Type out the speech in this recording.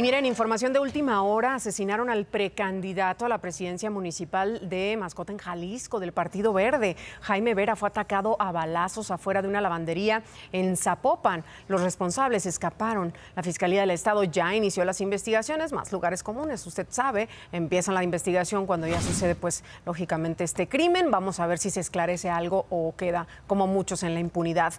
Y miren, información de última hora, asesinaron al precandidato a la presidencia municipal de Mascota en Jalisco del Partido Verde. Jaime Vera fue atacado a balazos afuera de una lavandería en Zapopan. Los responsables escaparon. La Fiscalía del Estado ya inició las investigaciones, más lugares comunes, usted sabe, empiezan la investigación cuando ya sucede, pues, lógicamente este crimen. Vamos a ver si se esclarece algo o queda como muchos en la impunidad.